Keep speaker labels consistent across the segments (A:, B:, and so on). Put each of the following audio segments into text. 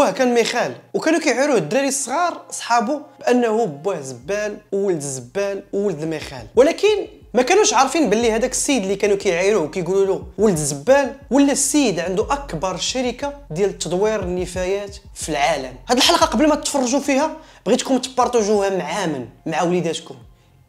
A: بوه كان ميخال وكانوا كيعيروا الدراري الصغار صحابه بانه بوه زبال وولد الزبال وولد الميخال ولكن ما كانوش عارفين باللي هذاك السيد اللي كانوا كيعايروه وكيقولوا له ولد الزبال ولا السيد عنده اكبر شركه ديال تدوير النفايات في العالم هاد الحلقه قبل ما تتفرجوا فيها بغيتكم تبارطاجوها مع عامن مع وليداتكم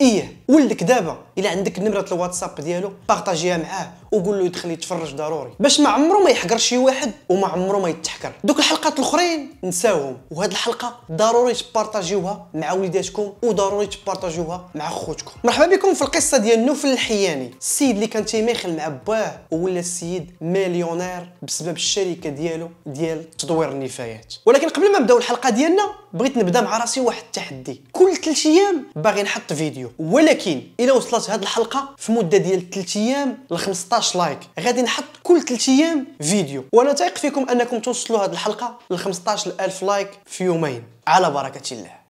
A: ايه ولدك دابا الا عندك نمره الواتساب ديالو بارطاجيها معاه وقول له يدخل يتفرج ضروري باش ما عمره ما يحقر شي واحد وما عمره ما يتحكر دوك الحلقات الاخرين نساوهم وهاد الحلقه ضروري تبارطاجيوها مع وليداتكم وضروري تبارطاجيوها مع خوتكم مرحبا بكم في القصه ديال نوفل الحياني السيد اللي كان تيماخل مع باه ولا السيد مليونير بسبب الشركه ديالو ديال تدوير النفايات ولكن قبل ما نبداو الحلقه ديالنا بغيت نبدا مع راسي واحد التحدي كل 3 ايام باغي نحط فيديو ولكن الى وصلت هاد الحلقه في مده ديال 3 ايام ل 15 15 لايك غادي نحط كل 3 ايام فيديو وانا تايق فيكم انكم توصلوا هذه الحلقه ل 15000 لايك في يومين على بركه الله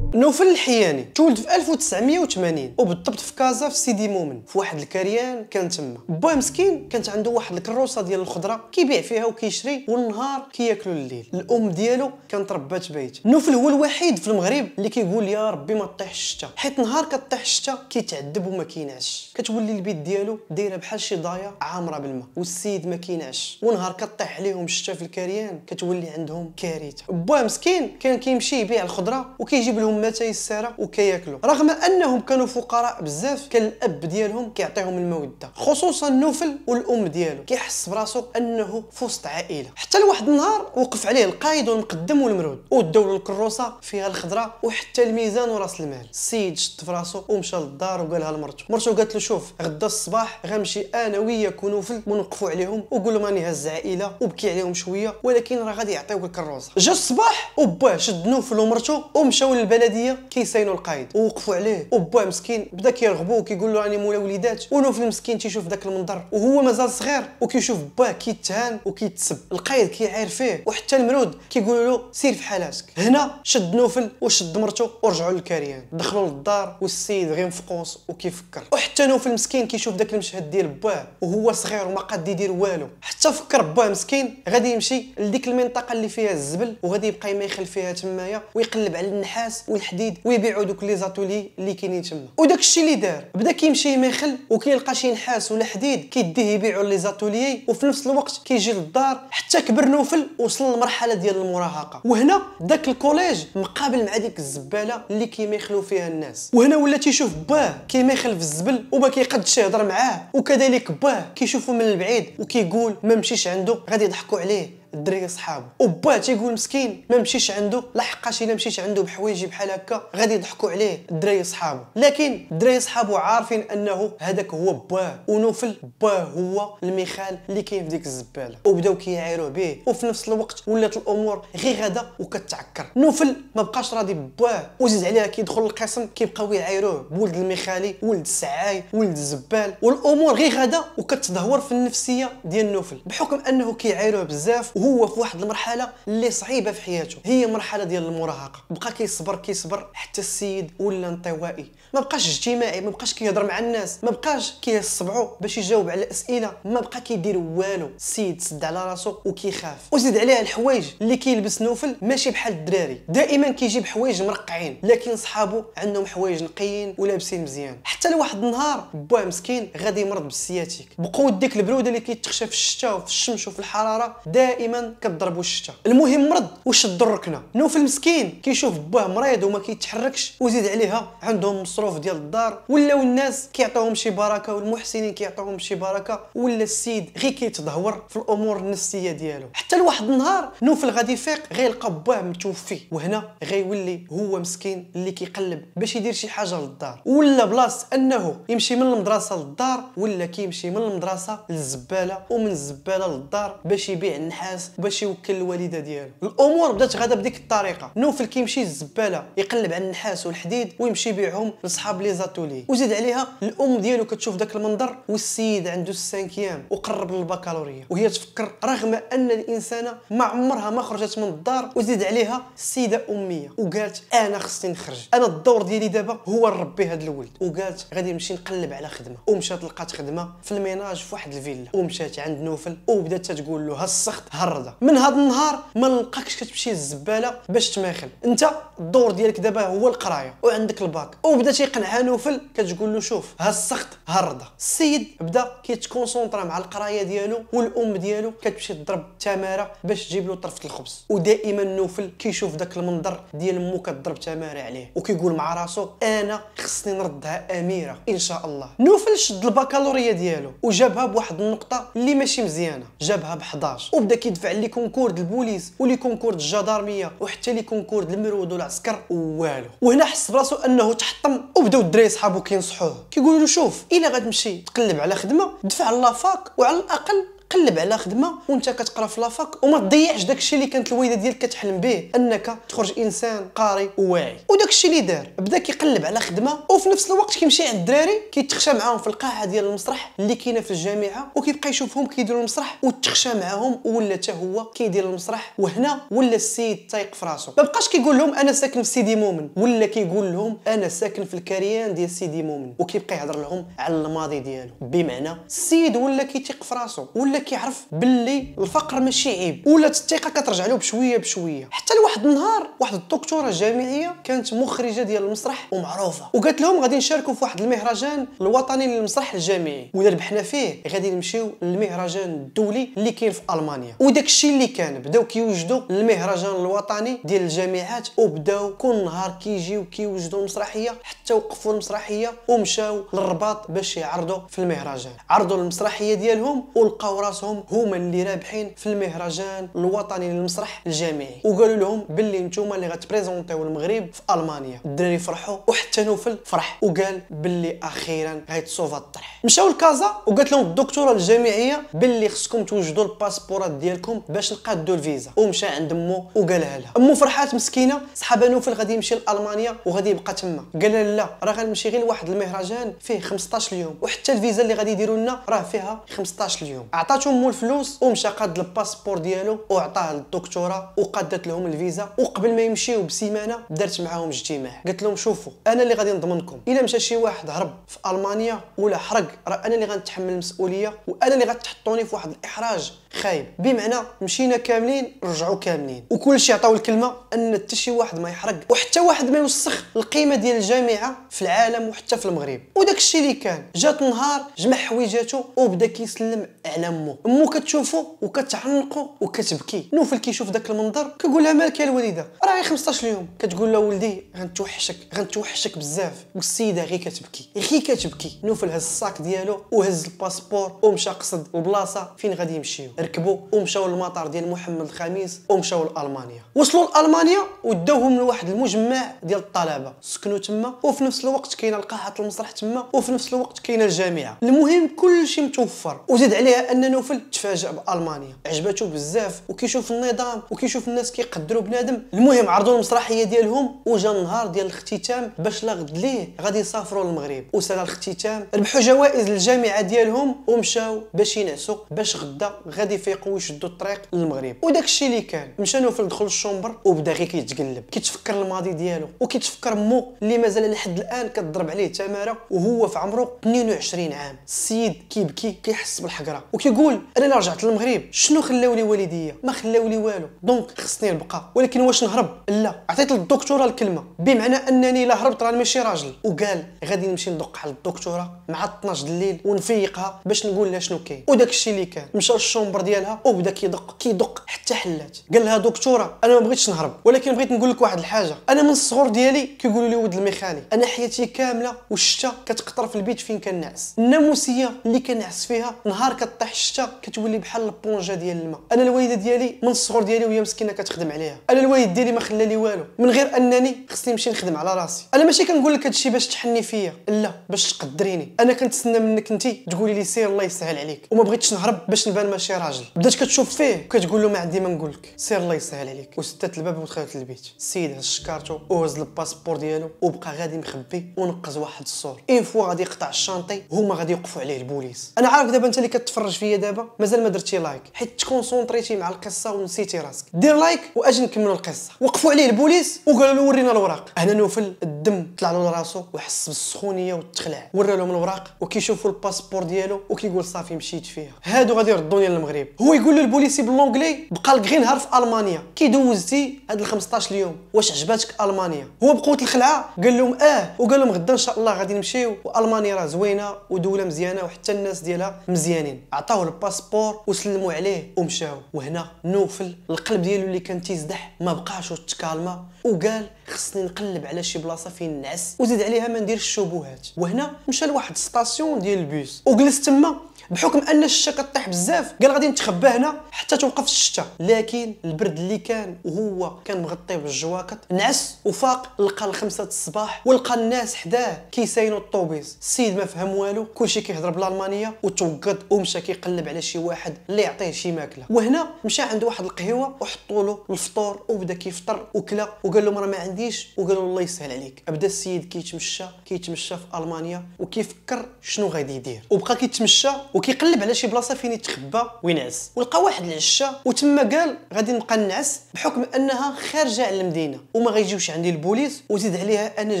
A: نوفل الحياني تولد في 1980 وبالضبط في كازا في سيدي مومن في واحد الكريان كان تما باه مسكين كانت عنده واحد الكروسه ديال الخضره كيبيع فيها وكيشري والنهار كياكلوا الليل الام ديالو كانت ربات بيت نوفل هو الوحيد في المغرب اللي كيقول يا ربي ما طيح الشتا حيت نهار كطيح الشتا كيتعذب وما كيناش كتولي البيت ديالو دايره بحال شي ضايه عامره بالماء والسيد ما كيناش ونهار كطيح عليهم الشتا في الكريان كتولي عندهم كارثه باه مسكين كان كيمشي يبيع الخضره وكيجيب لهم متى السارة وكياكلوا رغم انهم كانوا فقراء بزاف كان الاب ديالهم كيعطيهم الموده خصوصا نوفل والام ديالو كيحس براسو انه في وسط عائله حتى لواحد النهار وقف عليه القايد والمقدم والمرود وداو له الكروسه فيها الخضره وحتى الميزان وراس المال السيد شد في راسو ومشى للدار وقالها لمرته مرته قالت له شوف غدا الصباح غنمشي انا وياك ونوفل ونوقفوا عليهم وقول لهم راني هاز عائله وبكي عليهم شويه ولكن راه غادي يعطيوك الكروسه جا الصباح وباه شد نوفل ومرته ومشاو للبلد هذه كيساينوا القايد ووقفوا عليه وبوه مسكين بدا كيرغبو وكيقول له راني مولا وليدات ونوفل المسكين تيشوف داك المنظر وهو مازال صغير وكيشوف باه كيتهان وكيتسب القايد كيعاير فيه وحتى المرود كيقول له سير في حالاتك هنا شد نوفل وشد مرته ورجعوا للكريان دخلوا للدار والسيد غير مفقوس وكيفكر وحتى نوفل مسكين كيشوف داك المشهد ديال باه وهو صغير وما قاد يدير والو حتى فكر باه مسكين غادي يمشي لديك المنطقه اللي فيها الزبل وغادي يبقى يميخل فيها تمايا ويقلب على النحاس وال الحديد ويبيعوا دوك لي زاتولي اللي كاينين تما وداك الشيء اللي دار بدا كيمشي يمخل وكيلقى شي نحاس ولا حديد كيديه يبيعوا لي زاتولي وفي نفس الوقت كيجي للدار حتى كبر نوفل وصل للمرحله ديال المراهقه وهنا داك الكوليج مقابل مع ديك الزباله اللي كيميخلوا فيها الناس وهنا ولا تيشوف باه كيميخل في الزبل وما كيقدش يهضر معاه وكذلك باه كيشوفو من البعيد وكيقول ما مشيش عنده غادي يضحكوا عليه الدري صحابه وباه تيقول مسكين ما مشيش عنده لحقاش الا مشيت عنده بحوايجي بحال هكا غادي يضحكوا عليه الدري صحابه لكن الدري صحابه عارفين انه هذاك هو باه ونوفل باه هو الميخال اللي كاين في ديك الزباله وبداو كيعايروا به وفي نفس الوقت ولات الامور غير غدا وكتعكر نوفل ما بقاش راضي باه وزيد عليها كيدخل القسم كيبقاو يعايروه بولد الميخالي ولد السعاي ولد الزبال والامور غير غدا وكتدهور في النفسيه ديال نوفل بحكم انه كيعايروه بزاف وهو في واحد المرحله اللي صعيبه في حياته هي مرحله ديال المراهقه بقى كيصبر كيصبر حتى السيد ولا انطوائي ما بقاش اجتماعي ما بقاش كيهضر مع الناس ما بقاش كيصبعو باش يجاوب على الاسئله ما بقى كيدير والو السيد سد على راسو وكيخاف وزيد عليها الحوايج اللي كيلبس نوفل ماشي بحال الدراري دائما كيجيب حوايج مرقعين لكن صحابو عندهم حوايج نقيين ولابسين مزيان حتى لواحد النهار باه مسكين غادي يمرض بالسياتيك بقوه ديك البروده اللي كيتخشى في الشتاء وفي الشمس وفي الحراره دائما دائما كتضربو الشتا المهم مرض وشد الركنه نوفل مسكين كيشوف باه مريض وما كيتحركش وزيد عليها عندهم مصروف ديال الدار ولا الناس كيعطيوهم شي بركه والمحسنين كيعطيوهم شي بركه ولا السيد غير كيتدهور في الامور النفسيه ديالو حتى لواحد النهار نوفل غادي يفيق غيلقى باه متوفي وهنا غيولي هو مسكين اللي كيقلب باش يدير شي حاجه للدار ولا بلاص انه يمشي من المدرسه للدار ولا كيمشي من المدرسه للزباله ومن الزباله للدار باش يبيع النحاس الناس باش يوكل الوالده ديالو الامور بدات غدا بديك الطريقه نوفل كيمشي للزباله يقلب على النحاس والحديد ويمشي يبيعهم لصحاب لي زاتولي وزيد عليها الام ديالو كتشوف داك المنظر والسيد عنده السانكيام وقرب للبكالوريا وهي تفكر رغم ان الانسانه ما عمرها ما خرجت من الدار وزيد عليها السيده اميه وقالت انا خصني نخرج انا الدور ديالي دابا هو نربي هذا الولد وقالت غادي نمشي نقلب على خدمه ومشات لقات خدمه في الميناج في واحد الفيلا ومشات عند نوفل وبدات تقول له ها السخط ها معرضه من هذا النهار ما نلقاكش كتمشي للزباله باش تماخل انت الدور ديالك دابا هو القرايه وعندك الباك وبدا تيقنع نوفل كتقول له شوف ها السخط ها الرضا السيد بدا كيتكونسونطرا مع القرايه ديالو والام ديالو كتمشي تضرب تماره باش تجيب له طرفه الخبز ودائما نوفل كيشوف داك المنظر ديال مو كضرب تماره عليه وكيقول مع راسو انا خصني نردها اميره ان شاء الله نوفل شد الباكالوريا ديالو وجابها بواحد النقطه اللي ماشي مزيانه جابها ب 11 وبدا كي يدفع لي كونكور د البوليس ولي كونكور د الجدارميه وحتى لي كونكور د المرود والعسكر والو وهنا حس براسو انه تحطم وبداو الدراري صحابو كينصحوه كيقولوا له شوف الا غتمشي تقلب على خدمه دفع لافاك وعلى الاقل قلب على خدمه وانت كتقرا في لافاك وما تضيعش داك الشيء اللي كانت الوالده ديالك كتحلم به انك تخرج انسان قاري وواعي وداك الشيء اللي دار بدا كيقلب على خدمه وفي نفس الوقت كيمشي عند الدراري كيتخشى معاهم في القاعه ديال المسرح اللي كاينه في الجامعه وكيبقى يشوفهم كيديروا المسرح وتخشى معاهم ولا حتى هو كيدير المسرح وهنا ولا السيد تايق في راسو ما بقاش كيقول لهم انا ساكن في سيدي مؤمن ولا كيقول لهم انا ساكن في الكريان ديال سيدي مؤمن وكيبقى يهضر لهم على الماضي ديالو بمعنى السيد ولا كيتيق في راسو ولا كيعرف باللي الفقر ماشي عيب ولات الثقه كترجع له بشويه بشويه حتى لواحد النهار واحد الدكتوره جامعيه كانت مخرجه ديال المسرح ومعروفه وقالت لهم غادي نشاركوا في واحد المهرجان الوطني للمسرح الجامعي واذا ربحنا فيه غادي نمشيو للمهرجان الدولي اللي كاين في المانيا وداك الشيء اللي كان بداو كيوجدوا المهرجان الوطني ديال الجامعات وبداو كل نهار كيجيو كيوجدوا المسرحيه حتى وقفوا المسرحيه ومشاو للرباط باش يعرضوا في المهرجان عرضوا المسرحيه ديالهم ولقاو راسهم هما اللي رابحين في المهرجان الوطني للمسرح الجامعي وقالوا لهم باللي نتوما اللي غتبريزونتيو المغرب في المانيا الدراري فرحوا وحتى نوفل فرح وقال باللي اخيرا غيتصوفا الطرح مشاو لكازا وقالت لهم الدكتوره الجامعيه باللي خصكم توجدوا الباسبورات ديالكم باش نقادوا الفيزا ومشى عند مو وقالها لها امه فرحات مسكينه صحابها نوفل غادي يمشي لالمانيا وغادي يبقى تما قال لها لا راه غنمشي غير لواحد المهرجان فيه 15 يوم وحتى الفيزا اللي غادي يديروا لنا راه فيها 15 يوم عطات عطاتو مو الفلوس ومشى قاد الباسبور ديالو وعطاه للدكتوره وقادت لهم الفيزا وقبل ما يمشيو بسيمانه درت معاهم اجتماع قلت لهم شوفوا انا اللي غادي نضمنكم الا مشى شي واحد هرب في المانيا ولا حرق راه انا اللي غنتحمل المسؤوليه وانا اللي غتحطوني في واحد الاحراج خايب بمعنى مشينا كاملين رجعوا كاملين وكل شيء عطاو الكلمه ان حتى شي واحد ما يحرق وحتى واحد ما يوسخ القيمه ديال الجامعه في العالم وحتى في المغرب وداك الشيء اللي كان جات نهار جمع حويجاته وبدا كيسلم على امو امو كتشوفو وكتعنقو وكتبكي نوفل كيشوف داك المنظر كيقول لها مالك يا الوالده راهي 15 يوم كتقول له ولدي غنتوحشك غنتوحشك بزاف والسيده غير كتبكي غير كتبكي نوفل هز الساك ديالو وهز الباسبور ومشى قصد البلاصه فين غادي يمشيو ركبوا ومشاو للمطار ديال محمد الخامس ومشاو لالمانيا وصلوا لالمانيا وداوهم لواحد المجمع ديال الطلبه سكنوا تما وفي نفس الوقت كاينه القاعه المسرح تما وفي نفس الوقت كاينه الجامعه المهم كلشي متوفر وزاد عليها ان نوفل تفاجأ بألمانيا عجبته بزاف وكيشوف النظام وكيشوف الناس كيقدروا بنادم المهم عرضوا المسرحيه ديالهم وجا النهار ديال الاختتام باش لا غد ليه غادي يسافروا للمغرب وسال الاختتام ربحوا جوائز الجامعه ديالهم ومشاو باش ينعسوا باش غدا غادي يفيقوا ويشدوا الطريق للمغرب وداك الشيء اللي كان مشى نوفل دخل الشومبر وبدا غير كيتقلب كيتفكر الماضي ديالو وكيتفكر مو اللي مازال لحد الان كتضرب عليه تماره وهو في عمره 22 عام السيد كيبكي كيحس بالحقره وكيقول الاول انا لا رجعت للمغرب شنو خلاو لي والديا ما خلاو لي والو دونك خصني نبقى ولكن واش نهرب لا عطيت للدكتوره الكلمه بمعنى انني لا هربت راني ماشي راجل وقال غادي نمشي ندق على الدكتوره مع 12 الليل ونفيقها باش نقول لها شنو كاين وداك الشيء اللي كان مشى للشومبر ديالها وبدا كيدق كيدق حتى حلات قال لها دكتوره انا ما بغيتش نهرب ولكن بغيت نقول لك واحد الحاجه انا من الصغر ديالي كيقولوا لي ولد الميخاني انا حياتي كامله والشتا كتقطر في البيت فين كنعس الناموسيه اللي كنعس فيها نهار كطيح الشتا شتا كتولي بحال البونجه ديال الماء انا الوالده ديالي من الصغر ديالي وهي مسكينه كتخدم عليها انا الوالد ديالي ما خلى لي والو من غير انني خصني نمشي نخدم على راسي انا ماشي كنقول لك هادشي باش تحني فيا لا باش تقدريني انا كنتسنى منك انت تقولي لي سير الله يسهل عليك وما بغيتش نهرب باش نبان ماشي راجل بدات كتشوف فيه وكتقول له ما عندي ما نقول لك سير الله يسهل عليك وسدات الباب ودخلت للبيت السيد هز شكارته وهز الباسبور ديالو وبقى غادي مخبي ونقز واحد الصور اون فوا غادي يقطع الشانطي هما غادي يوقفوا عليه البوليس انا عارف دابا انت اللي كتفرج فيا دابا مازال ما درتي لايك حيت تكونسونطريتي مع القصه ونسيتي راسك دير لايك واجي نكملوا القصه وقفوا عليه البوليس وقالوا له ورينا الوراق هنا نوفل الدم طلع له لراسو وحس بالسخونيه والتخلع ورا لهم الوراق وكيشوفوا الباسبور ديالو وكيقول صافي مشيت فيها هادو غادي يردوني للمغرب هو يقول له البوليسي باللونجلي بقى لك غير نهار في المانيا كي دوزتي هاد ال 15 يوم واش عجباتك المانيا هو بقوه الخلعه قال لهم اه وقال لهم غدا ان شاء الله غادي نمشيو والمانيا راه زوينه ودوله مزيانه وحتى الناس ديالها مزيانين عطاوه الباسبور وسلموا عليه ومشاو وهنا نوفل القلب ديالو اللي كان تيزدح ما بقاش تكالما وقال خصني نقلب على شي بلاصه فين نعس وزيد عليها ما نديرش الشبهات وهنا مشى لواحد ستاسيون ديال البيس وجلس تما بحكم ان الشتا كطيح بزاف قال غادي نتخبى هنا حتى توقف الشتا لكن البرد اللي كان وهو كان مغطي بالجواكت نعس وفاق لقى الخمسة الصباح ولقى الناس حداه كيساينوا الطوبيس السيد ما فهم والو كلشي كيهضر بالالمانيه وتوقد ومشى كيقلب على شي واحد اللي يعطيه شي ماكله وهنا مشى عند واحد القهوه وحطوا له الفطور وبدا كيفطر وكلا وقال لهم راه ما عنديش وقالوا الله يسهل عليك بدا السيد كيتمشى كيتمشى في المانيا وكيفكر شنو غادي يدير وبقى كيتمشى وكيقلب على شي بلاصه فين يتخبى وينعس ولقى واحد العشه وتما قال غادي نبقى نعس بحكم انها خارجه على المدينه وما غيجيوش عندي البوليس وزيد عليها انا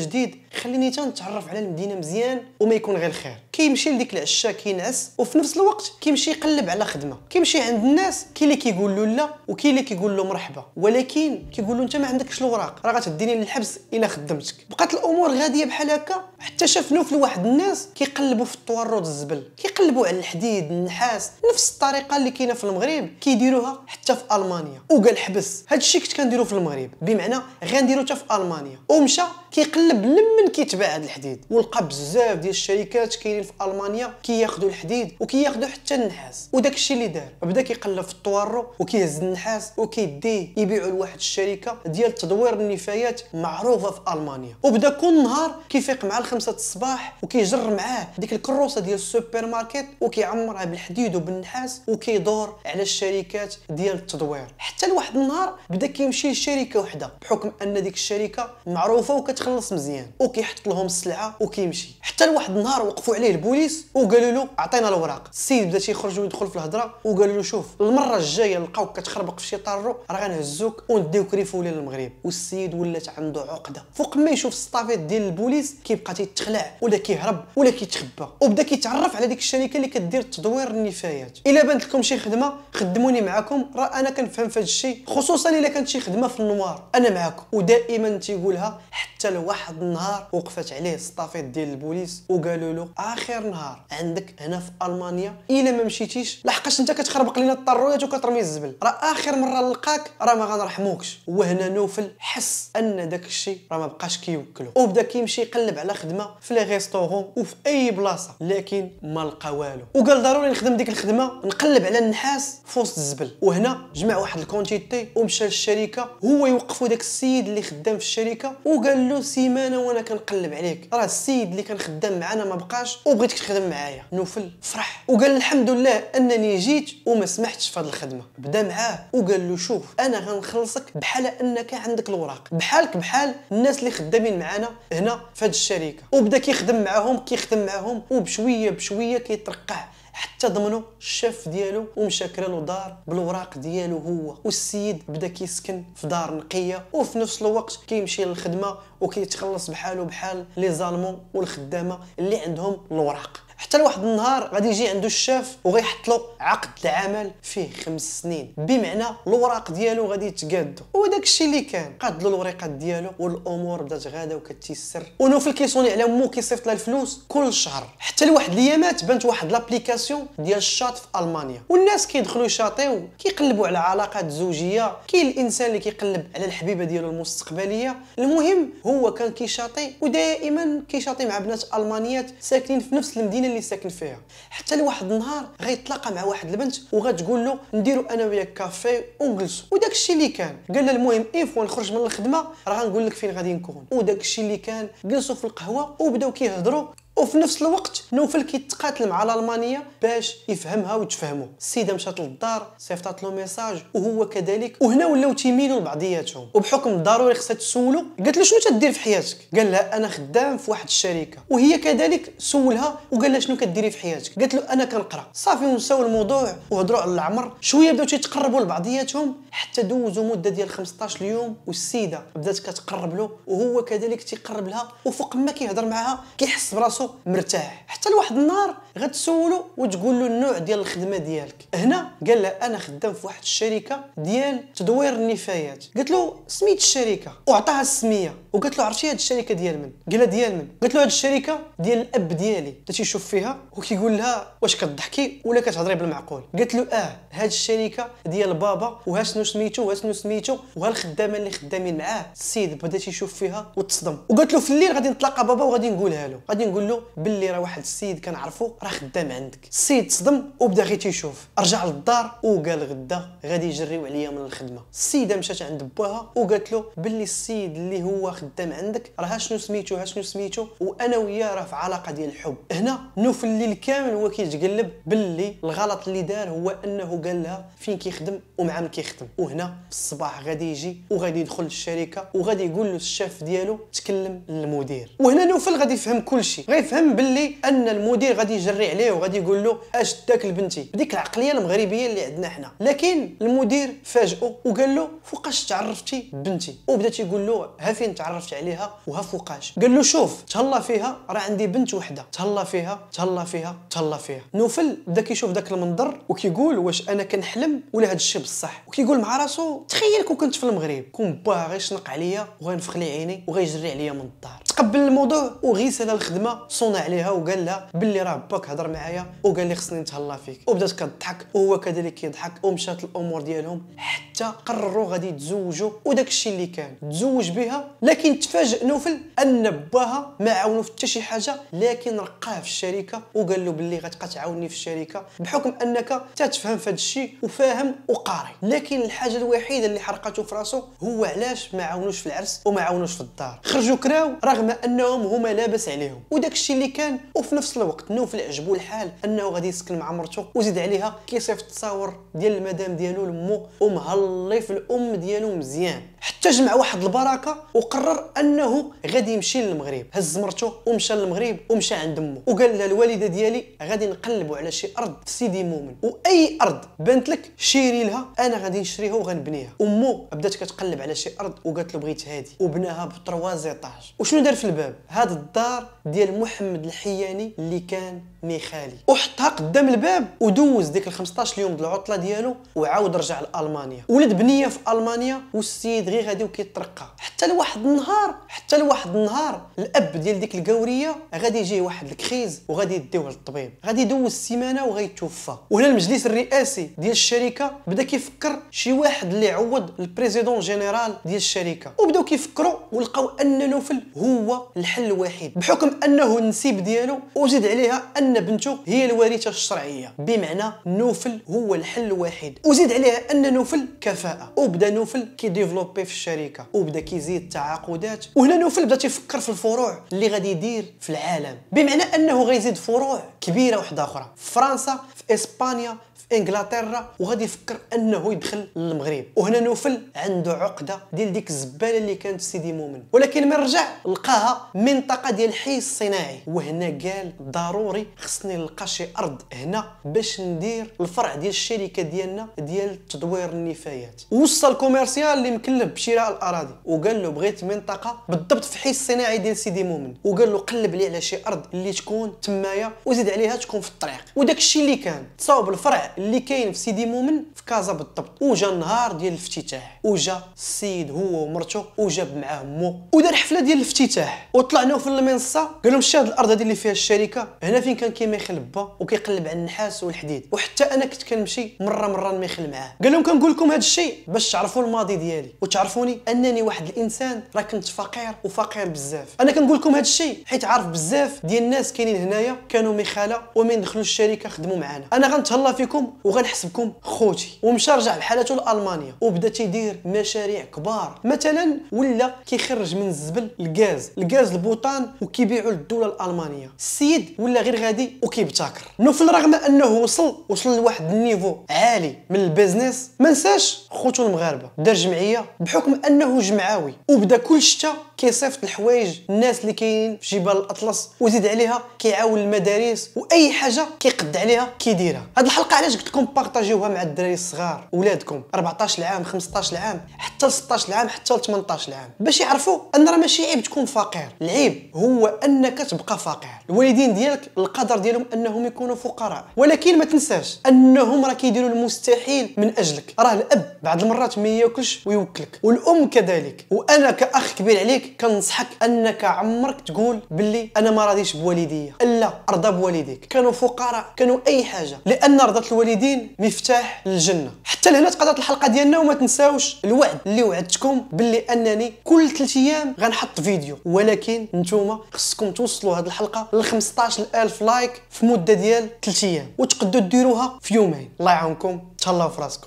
A: جديد خليني تنتعرف على المدينه مزيان وما يكون غير خير كيمشي لديك العشاء كينعس وفي نفس الوقت كيمشي يقلب على خدمه كيمشي عند الناس كاين اللي كيقول له لا وكاين اللي كيقول له مرحبا ولكن كيقول له انت ما عندكش الوراق راه غتديني للحبس الا خدمتك بقات الامور غاديه بحال هكا حتى شافنو في واحد الناس كيقلبوا في التورد الزبل كيقلبوا على الحديد النحاس نفس الطريقه اللي كاينه في المغرب كيديروها حتى في المانيا وقال حبس هادشي كنت كنديرو في المغرب بمعنى غنديرو حتى في المانيا ومشى كيقلب لمن كيتباع هذا الحديد ولقى بزاف ديال الشركات كاينين في المانيا كياخذوا الحديد وكياخذوا حتى النحاس وداك الشيء اللي دار بدا كيقلب في الطوارو وكيهز النحاس وكيديه يبيعوا لواحد الشركه ديال تدوير النفايات معروفه في المانيا وبدا كل نهار كيفيق مع الخمسة الصباح وكيجر معاه ديك الكروسه ديال السوبر ماركت وكيعمرها بالحديد وبالنحاس وكيدور على الشركات ديال التدوير حتى لواحد النهار بدا كيمشي لشركه وحده بحكم ان ديك الشركه معروفه وكت كتخلص مزيان وكيحط لهم السلعه وكيمشي حتى لواحد النهار وقفوا عليه البوليس وقالوا له عطينا الاوراق السيد بدا تيخرج ويدخل في الهضره وقالوا له شوف المره الجايه لقاوك كتخربق في شي طارو راه غنهزوك ونديوك ريفولي للمغرب والسيد ولات عنده عقده فوق ما يشوف السطافيت ديال البوليس كيبقى تيتخلع ولا كيهرب ولا كيتخبى وبدا كيتعرف على ديك الشركه اللي كدير تدوير النفايات الا بانت لكم شي خدمه خدموني معاكم راه انا كنفهم في هذا الشيء خصوصا الا كانت شي خدمه في النوار انا معاكم ودائما تيقولها حتى لواحد النهار وقفت عليه السطافيد ديال البوليس وقالوا له اخر نهار عندك هنا في المانيا الا ما مشيتيش لحقاش انت كتخربق لنا الطرويات وكترمي الزبل راه اخر مره نلقاك راه ما غنرحموكش وهنا نوفل حس ان داك الشيء راه ما بقاش كيوكلو وبدا كيمشي يقلب على خدمه في لي ريستورون وفي اي بلاصه لكن ما لقى والو وقال ضروري نخدم ديك الخدمه نقلب على النحاس في وسط الزبل وهنا جمع واحد الكونتيتي ومشى للشركه هو يوقفوا داك السيد اللي خدام في الشركه وقال له له سيمانه وانا كنقلب عليك راه السيد اللي كان خدام معنا ما بقاش وبغيتك تخدم معايا نوفل فرح وقال الحمد لله انني جيت وما سمحتش في هذه الخدمه بدا معاه وقال له شوف انا غنخلصك بحال انك عندك الوراق بحالك بحال الناس اللي خدامين معنا هنا في هذه الشركه وبدا كيخدم معاهم كيخدم معاهم وبشويه بشويه كيترقع حتى ضمنوا الشاف ديالو ومشى كرا دار بالوراق ديالو هو والسيد بدا كيسكن في دار نقيه وفي نفس الوقت كيمشي للخدمه وكيتخلص بحاله بحال لي زالمون والخدامه اللي عندهم الوراق حتى لواحد النهار غادي يجي عنده الشاف وغيحط له عقد العمل فيه خمس سنين بمعنى الوراق ديالو غادي يتقادوا هو داك الشيء اللي كان قاد له الوريقات ديالو والامور بدات غادا وكتيسر ونوفل كيصوني على مو كيصيفط لها الفلوس كل شهر حتى لواحد الايامات بانت واحد لابليكاسيون ديال الشاط في المانيا والناس كيدخلوا يشاطيو كيقلبوا على علاقات زوجيه كاين الانسان اللي كيقلب على الحبيبه ديالو المستقبليه المهم هو كان كيشاطي ودائما كيشاطي مع بنات المانيات ساكنين في نفس المدينه المدينه اللي ساكن فيها حتى لواحد النهار غيتلاقى مع واحد البنت وغتقول له نديرو انا وياك كافي ونجلسو وداك الشيء اللي كان قال لها المهم ايف ونخرج من الخدمه راه غنقول لك فين غادي نكون وداك الشيء اللي كان جلسوا في القهوه وبداو كيهضروا وفي نفس الوقت نوفل كيتقاتل مع الالمانيه باش يفهمها وتفهمه السيده مشات للدار صيفطات له ميساج وهو كذلك وهنا ولاو تيميلوا لبعضياتهم وبحكم الضروري خصها تسولو قالت له شنو تدير في حياتك قال لها انا خدام في واحد الشركه وهي كذلك سولها وقال لها شنو كديري في حياتك قالت له انا كنقرا صافي ونساو الموضوع وهضروا على العمر شويه بداو تيتقربوا لبعضياتهم حتى دوزوا مده ديال 15 يوم والسيده بدات كتقرب له وهو كذلك تيقرب لها وفوق ما كيهضر معها كيحس براسو مرتاح حتى لواحد النهار غتسولو وتقول له النوع ديال الخدمه ديالك هنا قال لها انا خدام في واحد الشركه ديال تدوير النفايات قالت له سميت الشركه وعطاها السميه وقالت له عرفتي هاد الشركه ديال من قال لها ديال من قالت له هاد الشركه ديال الاب ديالي بدا تيشوف فيها وكيقول لها واش كضحكي ولا كتهضري بالمعقول قالت له اه هاد الشركه ديال بابا وها شنو سميتو وها شنو سميتو وها الخدامه اللي خدامين معاه السيد بدا تيشوف فيها وتصدم وقالت له في الليل غادي نتلاقى بابا وغادي نقولها له غادي نقول له باللي راه واحد السيد كنعرفو راه خدام عندك السيد تصدم وبدا غير تيشوف رجع للدار وقال غدا غادي يجريو عليا من الخدمه السيده مشات عند باها وقالت له باللي السيد اللي هو خدام خدام عندك راه شنو سميتو ها شنو سميتو وانا وياه راه في علاقه ديال الحب هنا نوف الليل كامل هو كيتقلب باللي الغلط اللي دار هو انه قال لها فين كيخدم ومع من كيخدم وهنا في الصباح غادي يجي وغادي يدخل للشركه وغادي يقول له الشاف ديالو تكلم للمدير وهنا نوفل غادي يفهم كل شيء غادي يفهم باللي ان المدير غادي يجري عليه وغادي يقول له اش داك البنتي بديك العقليه المغربيه اللي عندنا حنا لكن المدير فاجئه وقال له فوقاش تعرفتي بنتي وبدا تيقول له ها فين تعرف تعرفت عليها فوقاش قال له شوف تهلا فيها راه عندي بنت وحده تهلا فيها تهلا فيها تهلا فيها نوفل بدا كيشوف داك المنظر وكيقول واش انا كنحلم ولا هذا الشيء بصح وكيقول مع راسو تخيل كون كنت في المغرب كون باه غيشنق عليا وغينفخ لي عيني وغيجري عليا من الدار تقبل الموضوع وغيسال الخدمه صون عليها وقال لها باللي راه باك هضر معايا وقال لي خصني نتهلا فيك وبدات كضحك وهو كذلك كيضحك ومشات الامور ديالهم حتى قرروا غادي يتزوجوا وداك الشيء اللي كان تزوج بها لا لكن تفاجئ نوفل ان باها ما عاونو في حتى شي حاجه لكن رقاه في الشركه وقال له باللي غتبقى تعاوني في الشركه بحكم انك تتفهم في هذا الشيء وفاهم وقاري لكن الحاجه الوحيده اللي حرقته في راسو هو علاش ما عاونوش في العرس وما عاونوش في الدار خرجوا كراو رغم انهم هما لاباس عليهم وداك الشيء اللي كان وفي نفس الوقت نوفل عجبو الحال انه غادي يسكن مع مرته وزيد عليها كيصيفط تصاور ديال المدام ديالو لمو ومهلي في الام ديالو مزيان حتى جمع واحد البركه وقرر انه غادي يمشي للمغرب هز مرته ومشى للمغرب ومشى عند امه وقال لها الوالده ديالي غادي نقلبوا على شي ارض في سيدي مؤمن واي ارض بانت لك شيري لها انا غادي نشريها وغنبنيها امه بدات كتقلب على شي ارض وقالت له بغيت هادي وبناها بطروا زيطاج وشنو دار في الباب هاد الدار ديال محمد الحياني اللي كان ميخالي وحطها قدام الباب ودوز ديك ال 15 يوم ديال العطله ديالو وعاود رجع لالمانيا ولد بنيه في المانيا والسيد غير غادي وكيترقى حتى لواحد النهار حتى لواحد النهار الاب ديال ديك الكاوريه غادي يجيه واحد الكريز وغادي يديوه للطبيب غادي يدوز سيمانه وغيتوفى وهنا المجلس الرئاسي ديال الشركه بدا كيفكر شي واحد اللي عوض البريزيدون جينيرال ديال الشركه وبداو كيفكروا ولقاو ان نوفل هو الحل الوحيد بحكم انه النسيب ديالو وجد عليها ان بنته هي الوارثه الشرعيه بمعنى نوفل هو الحل الوحيد وزيد عليها ان نوفل كفاءه وبدا نوفل كيديفلوبي في الشركه وبدا كيزيد التعاقدات وهنا نوفل بدا تيفكر في الفروع اللي غادي يدير في العالم بمعنى انه غيزيد فروع كبيره واحده اخرى في فرنسا في اسبانيا في انجلترا وغادي يفكر انه يدخل للمغرب وهنا نوفل عنده عقده ديال ديك الزباله اللي كانت في سيدي مؤمن ولكن من رجع لقاها منطقه ديال الحي الصناعي وهنا قال ضروري خصني نلقى شي ارض هنا باش ندير الفرع ديال الشركه ديالنا ديال تدوير النفايات وصل الكوميرسيال اللي مكلف بشراء الاراضي وقال له بغيت منطقه بالضبط في الحي الصناعي ديال سيدي مؤمن وقال له قلب لي على شي ارض اللي تكون تمايا وزيد عليها تكون في الطريق وداك الشيء اللي كان تصاوب الفرع اللي كاين في سيدي مؤمن في كازا بالضبط وجا النهار ديال الافتتاح وجا السيد هو ومرته وجاب معاه مو ودار حفله ديال الافتتاح وطلعنا في المنصه قال لهم شتي هاد الارض هذه اللي فيها الشركه هنا فين كان كيميخل با وكيقلب على النحاس والحديد وحتى انا كنت كنمشي مره مره نميخل معاه قال لهم كنقول لكم هذا الشيء باش تعرفوا الماضي ديالي وتعرفوني انني واحد الانسان راه كنت فقير وفقير بزاف انا كنقول لكم هذا الشيء حيت عارف بزاف ديال الناس كاينين هنايا كانوا مخاله ومن دخلوا الشركه خدموا معانا انا غنتهلا فيكم غنحسبكم وغنحسبكم خوتي ومشى رجع بحالته لالمانيا وبدا تيدير مشاريع كبار مثلا ولا كيخرج من الزبل الغاز الغاز البوطان وكيبيعو للدوله الالمانيه السيد ولا غير غادي وكيبتكر نوفل رغم انه وصل وصل لواحد النيفو عالي من البيزنس ما نساش خوتو المغاربه دار جمعيه بحكم انه جمعاوي وبدا كل شتا كيصيفط الحوايج الناس اللي كاينين في جبال الاطلس وزيد عليها كيعاون المدارس واي حاجه كيقد عليها كيديرها هاد الحلقه علاش علاش قلت لكم بارطاجيوها مع الدراري الصغار ولادكم 14 عام 15 عام حتى ل 16 عام حتى ل 18 عام باش يعرفوا ان راه ماشي عيب تكون فقير العيب هو انك تبقى فقير الوالدين ديالك القدر ديالهم انهم يكونوا فقراء ولكن ما تنساش انهم راه كيديروا المستحيل من اجلك راه الاب بعض المرات ما ياكلش ويوكلك والام كذلك وانا كاخ كبير عليك كنصحك انك عمرك تقول باللي انا ما راضيش بوالديا الا ارضى بوالديك كانوا فقراء كانوا اي حاجه لان رضات الوالدين الوالدين مفتاح للجنه حتى لهنا تقضات الحلقه ديالنا وما تنساوش الوعد اللي وعدتكم باللي انني كل 3 ايام غنحط فيديو ولكن نتوما خصكم توصلوا هذه الحلقه ل 15000 لايك في مده ديال 3 ايام وتقدروا ديروها في يومين الله يعاونكم تهلاو في راسكم